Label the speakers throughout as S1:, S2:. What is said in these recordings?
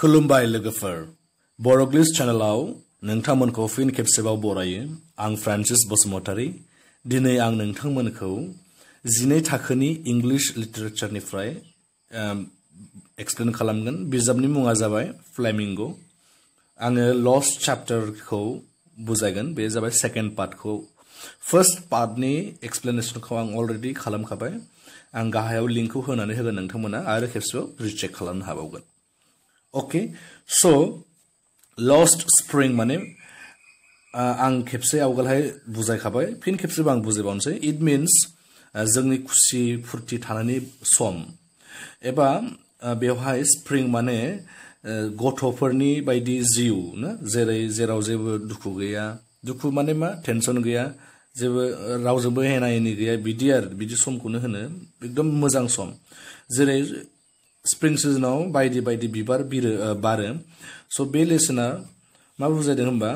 S1: खुलुमबाय लोगोफोर बर'ग्लिस चेनेलाव नोंथांमोनखौ फिन खेबसेबाव बरायो आं फ्रान्सिस बसुमतारी दिनै आं नोंथांमोनखौ जिनै थाखोनि इंलिश लिटारेचारनिफ्राय एक्सप्लेन खालामगोन बिजाबनि मुङा जाबाय फ्लेमिंग' आङो लस्ट चाप्टारखौ बुजायगोन बे जाबाय सेकेन्ड पार्टखौ फार्स्ट पार्टनि एक्सप्लेनेसनखौ आं अलरेडि खालामखाबाय आं गाहायाव लिंकखौ होनानै होगोन नोंथांमोना आरो खेबसेबाव रिचेक खालामनो हाबावगोन okay so lost spring माने आं खेबसे आवगोलहाय बुजायखाबाय फिन खेबसे आं बुजायबावनोसै इट मिन्स जोंनि खुसि फुरथि थानायनि सम एबा बेवहाय स्प्रिंग माने गथ'फोरनि बायदि जिउ ना जेरै जेराव जेबो दुखु गैया दुखु माने मा टेनसन गैया जेबो रावजोंबो एना एनि गैया बिदि आरो बिदि समखौनो होनो एकदम मोजां सम जेरै स्प्रिं सिजनाव बायदि बायदि बिबार बिरो बारो स' बे लेसना मा बुजायदों होनबा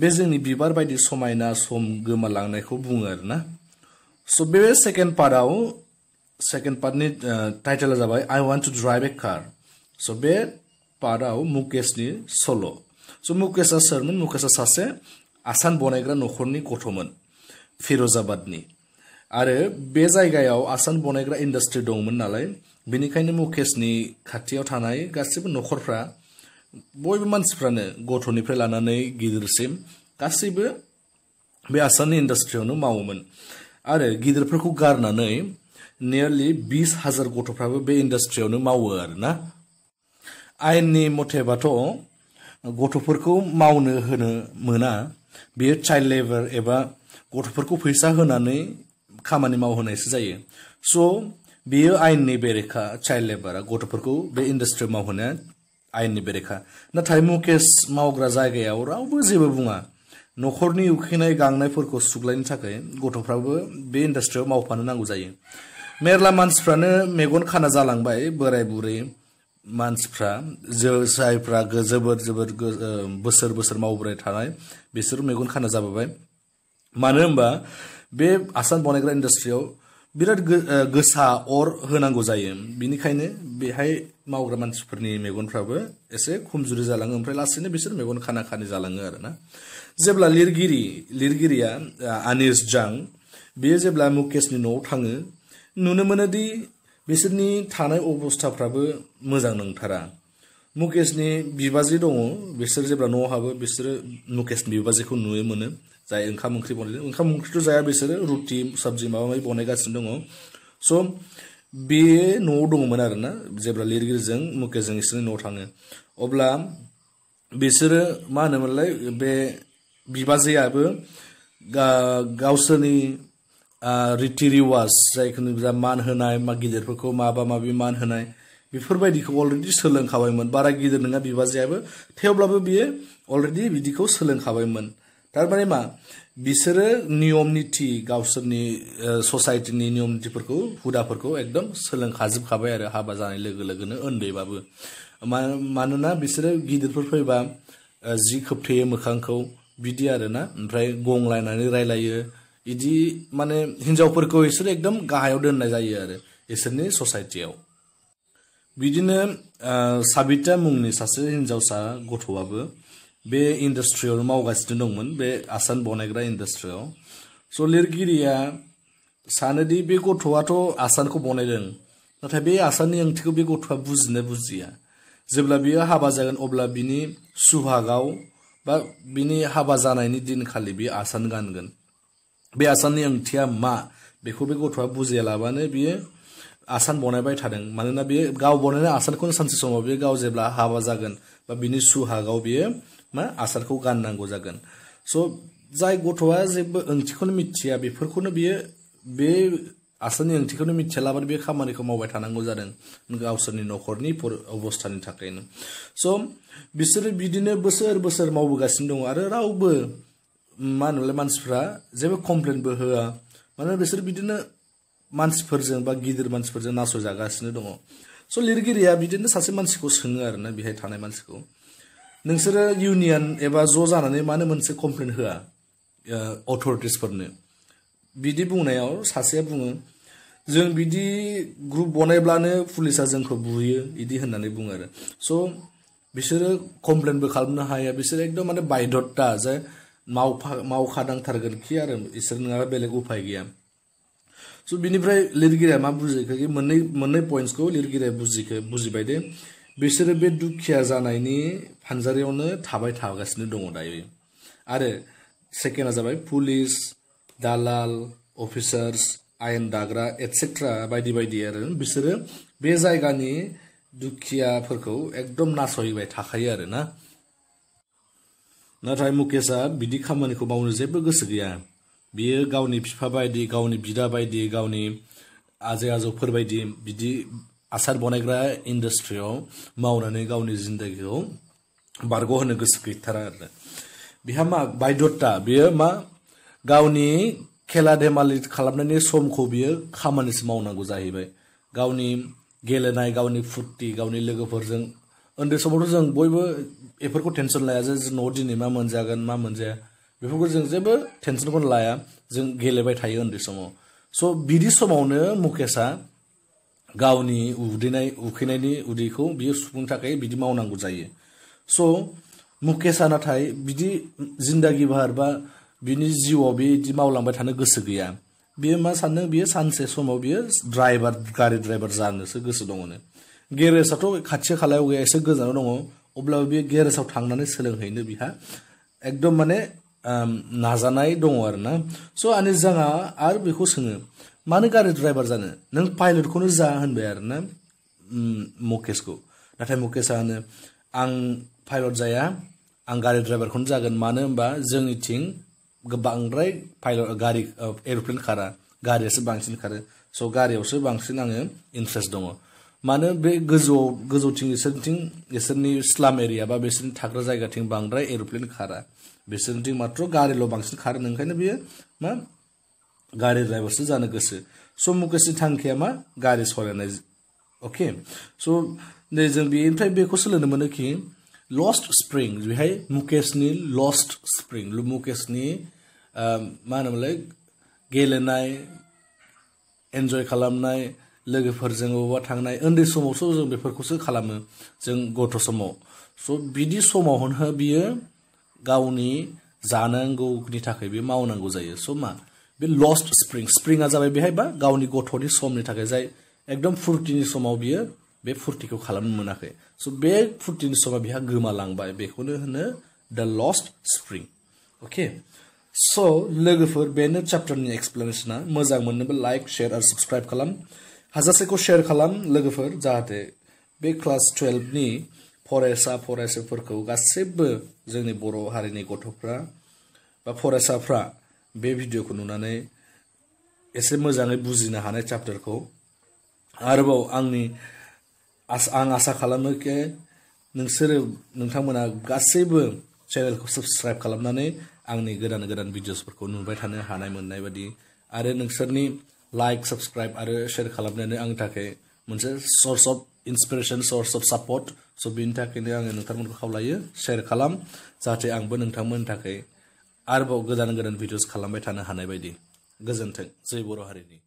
S1: बे जोंनि बिबार बायदि समायना सम गोमालांनायखौ बुङो आरो ना स' बे सेकेन्ड पार्टआव सेकेन्ड पार्टनि टाइटेला जाबाय I want to drive a car सो बे पार्टआव मुकेशनि सल' स' मुकेशआ सोरमोन मुकेशआ सासे आसान बनायग्रा न'खरनि गथ'मोन फिर'जाबादनि आरो बे जायगायाव आसान बनायग्रा इन्डास्ट्रि दंमोन नालाय बेनिखायनो मुकेशनि खाथियाव थानाय गासैबो न'खरफ्रा बयबो मानसिफ्रानो गथ'निफ्राय लानानै गिदिरसिम गासैबो बे आसामनि इन्डास्ट्रियावनो मावोमोन आरो गिदिरफोरखौ गारनानै नियारलि बिस हाजार गथ'फ्राबो बे इन्डास्ट्रियावनो मावो आरोना आयेननि मथेबाथ' गथ'फोरखौ मावनो होनो मोना बेयो चाइल्ड लेबार एबा गथ'फोरखौ फैसा होनानै खामानि मावहोनायसो जायो स' बेयो आयेननि बेरेखा चाइल्ड लेबारा गथ'फोरखौ इंडस्ट्री इन्डास्ट्रियाव मावहोनाया आयेननि बेरेखा नाथाय मुकेश मावग्रा जायगायाव रावबो जेबो बुङा न'खरनि उखैनाय गांनायफोरखौ सुग्लायनो थाखाय गथ'फ्राबो बे इन्डास्ट्रियाव मावफानो नांगौ जायो मेरला मानसिफ्रानो मेगन खाना जालांबाय बोराय बुरै मानसिफ्रा जायफ्रा जोबोर जोबोर बोसोर बोसोर मावबोबाय थानाय बिसोर मेगन खाना जाबोबाय मानो होनबा बे आसान बनायग्रा इन्डास्ट्रियाव बिराद गोसा अर होनांगौ जायो बिनिखायनो बेहाय मावग्रा मानसिफोरनि मेगनफ्राबो एसे खमजुरि जालाङो ओमफ्राय लासैनो बिसोर मेगन खाना खानि जालाङो आरो ना जेब्ला लिरगिरि लिरगिरिया आनिस जां बेयो जेब्ला मुकेशनि न'आव थाङो नुनो मोनोदि बिसोरनि थानाय अबस्थाफ्राबो मोजां नंथारा मुकेशनि बिबाजै दङ बिसोर जेब्ला न'आव हाबो बिसोरो मुकेशनि बिबाजैखौ नुनो मोनो जै ओंखाम ओंख्रि बनायदों ओंखाम ओंख्रिथ' जाया बिसोरो रुटि सब्जि माबा माबि बनायगासिनो दङ स' बेयो न'आव दङमोन आरोना जेब्ला लिरगिरिजों मुकेशजों बिसोरनि न'आव थाङो अब्ला बिसोरो मा होनोमोनलाय बे बिबाजैयाबो गावसोरनि रिति रिवाज जायखुनु मान होनाय मा गिदिरफोरखौ माबा माबि मान होनाय बेफोरबायदिखौ अलरेडि सोलोंखाबायमोन बारा गिदिर नङा बिबाजैयाबो थेवब्लाबो बियो अलरेडि बिदिखौ सोलोंखाबायमोन तारे मा बिसोरो नियम निथि गावसोरनि ससाइटिनि नियम निथिफोरखौ हुदाफोरखौ एकदम सोलोंखाजोबखाबाय आरो हाबा जानाय लोगो लोगोनो उन्दैबाबो मानोना बिसोरो गिदिरफोर फैबा जि खोबथेयो मोखांखौ बिदि आरोना ओमफ्राय गंलायनानै रायलायो इदि माने हिन्जावफोरखौ बिसोरो एकदम गाहायाव दोननाय जायो आरो इसोरनि ससाइटियाव बिदिनो साबिता मुंनि सासे हिन्जावसा गथ'आबो बे इन्डास्ट्रियाव मावगासिनो दंमोन बे आसान बनायग्रा इन्डास्ट्रियाव स' लिरगिरिया सानोदि बे गथ'आथ' आसानखौ बनायदों नाथाय बे आसाननि ओंथिखौ बे गथ'आ बुजिनो बुजिया जेब्ला बियो हाबा जागोन अब्ला बिनि सुहागाव बा बिनि हाबा जानायनि दिनखालि बे आसान गानगोन बे आसाननि ओंथिया मा बेखौ बे गथ'आ बुजियालाबानो बियो आसान बनायबाय थादों मानोना बियो गाव बनायनाय आसानखौनो सानसे समाव बियो गाव जेब्ला हाबा जागोन बा बिनि सुहागाव बियो मा आसारखौ गाननांगौ जागोन स' जाय गथ'आ जेबो ओंथिखौनो मिथिया बेफोरखौनो बियो बे आसारनि ओंथिखौनो मिथियालाबानो बे खामानिखौ मावबाय थानांगौ जादों गावसोरनि न'खरनि अबस्थानि थाखायनो स' बिसोरो बिदिनो बोसोर बोसोर मावबोगासिनो दङ आरो रावबो मा होनोलाय मानसिफ्रा जेबो कमप्लेनबो होआ मानोना बिसोर बिदिनो मानसिफोरजों बा गिदिर मानसिफोरजों नासयजागासिनो दङ स' लिरगिरिया बिदिनो सासे मानसिखौ सोङो आरो ना बेहाय थानाय मानसिखौ नोंसोरो इउनियन एबा ज' जानानै मानो मोनसे कमप्लेन होआ अथ'रिटिसफोरनो बिदि बुंनायाव सासेया बुङो जों बिदि ग्रुप बनायब्लानो पुलिसा जोंखौ बुयो इदि होननानै बुङो आरो स' बिसोरो कमप्लेनबो खालामनो हाया बिसोरो एकदम माने बायदत्ता जे मावफा मावखादांथारगोनखि आरो इसोर नङाबा बेलेग उफाय गैया स' बिनिफ्राय लिरगिरिया मा बुजिखो मोननै मोननै पइन्टसखौ लिरगिरिया बुजिखो बुजिबाय दे बिसोरो बे दुखिया जानायनि फानजारियावनो थाबाय थागासिनो दङ दायो आरो सेकेन्डआ जाबाय पुलिस दालाल अफिसार्स आयेन दाग्रा एटसेट्रा बायदि बायदि आरो बिसोरो बे जायगानि दुखियाफोरखौ एकदम नासयबाय थाखायो आरो ना नाथाय मुकेशआ बिदि खामानिखौ मावनो जेबो गोसो गैया बियो गावनि बिफा बायदि गावनि बिदा बायदि गावनि आजै आजौफोर बायदि बिदि आसार बनायग्रा इन्डास्ट्रियाव मावनानै गावनि जिन्दगिखौ बारग'होनो गोसो गैथारा आरो बेहा मा बायद'ता बेयो मा गावनि खेला धेमालि खालामनायनि समखौ बियो खामानिसो मावनांगौ जाहैबाय गावनि गेलेनाय गावनि फुरथि गावनि लोगोफोरजों उन्दै समावथ' जों बयबो बेफोरखौ टेनसन लाया जे न'आव दिनै मा मोनजागोन मा मोनजाया बेफोरखौ जों जेबो टेनसनखौनो लाया जों गेलेबाय थायो उन्दै समाव स' बिदि समावनो मुकेशआ गावनि उदैनाय उखैनायनि उदैखौ बियो सुफुंनो थाखाय बिदि मावनांगौ जायो स' मुकेशआ नाथाय बिदि जिन्दागि भार बा बिनि जिउआव बेदि मावलांबाय थानो गोसो गैया बियो मा सानदों बियो सानसे समाव बियो ड्राइभार गारि ड्राइभार जानोसो गोसो दङनो गेरेजाथ' खाथि खालायाव गैया एसे गोजानाव दङ अब्लाबो बे गेरेजाव थांनानै सोलोंहैनो बिहा एकदम माने नाजानाय दङ आरो ना स' आनिजाङा आरो बेखौ सोङो मानो गारि ड्राइभार जानो नों पाइलटखौनो जा होनबाय आरो ना मुकेशखौ नाथाय मुकेशआ होनो आं पाइलट जाया आं गारि ड्राइभारखौनो जागोन मानो होनबा जोंनिथिं बांद्राय पाइलट गारि एर'प्लेन खारा गारियासो बांसिन खारो स' गारियावसो बांसिन आङो इन्ट्रेस्ट दङ मानो बे गोजौआव गोजौथिं बिसोरनिथिं बिसोरनि स्लाम एरिया बा बिसोरनि थाग्रा जायगाथिं बांद्राय एर'प्लेन खारा बिसोरनिथिं माथ्र' गारिल' बांसिन खारो ओंखायनो बियो मा गारि ड्राइभारसो जानो गोसो स' मुकेशनि थांखिया मा गारी सालायनाय ओके सो नहीं जो बेनिफ्राय बेखौ सोलोंनो लस्ट स्प्रिंग बेहाय मुकेशनि लस्ट स्प्रिं मुकेशनि मा होनोमोनलाय गेलेनाय एन्जय खालामनाय उन्दे बबावबा थांनाय उन्दै समावसो जों बेफोरखौसो खालामो गथ' समाव स' बिदि समावनो बियो गावनि जानांगौनि थाखाय बे मावनांगौ जायो स' मा बे लस्ट स्प्रिं स्प्रिङा जाबाय बेहायबा गावनि गथ'नि समनि थाखाय एकदम फुरथिनि समाव बियो बे फुरथिखौ खालामनो मोनाखै स' बे फुरथिनि समा बेहा गोमालांबाय बेखौनो होनो दा लस्ट स्प्रिं अके सो लोगोफोर बेनो चाप्टारनि एक्सप्लेनेसना मोजां मोननोबो लाइक शेयर आरो साबस्क्राइब खालाम हाजासेखौ शेयार खालाम लोगोफोर जाहाथे बे क्लास टुवेल्भनि फरायसा फरायसाफोरखौ गासैबो जोंनि बर' हारिनि गथ'फ्रा बा फरायसाफ्रा बे को नुनानै एसे मोजाङै बुजिनो हानाय चाप्टारखौ आरोबाव आंनि आं आसा खालामोखे नोंसोरो नोंथांमोना गासैबो चेनेलखौ साबस्क्राइब खालामनानै आंनि गोदान गोदान भिडिअसफोरखौ नुबाय थानो हानाय मोननाय बादि आरो नोंसोरनि लाइक साबस्क्राइब आरो शेयार खालामनानै आंनि थाखाय मोनसे source of inspiration source of support so बिनि थाखायनो आङो नोंथांमोनखौ खावलायो शेयार खालाम जाहाथे आंबो नोंथांमोननि थाखाय आरोबाव गोदान गोदान भिडिअस खालामबाय थानो हानाय बायदि गोजोन्थों जै बर' हारिनि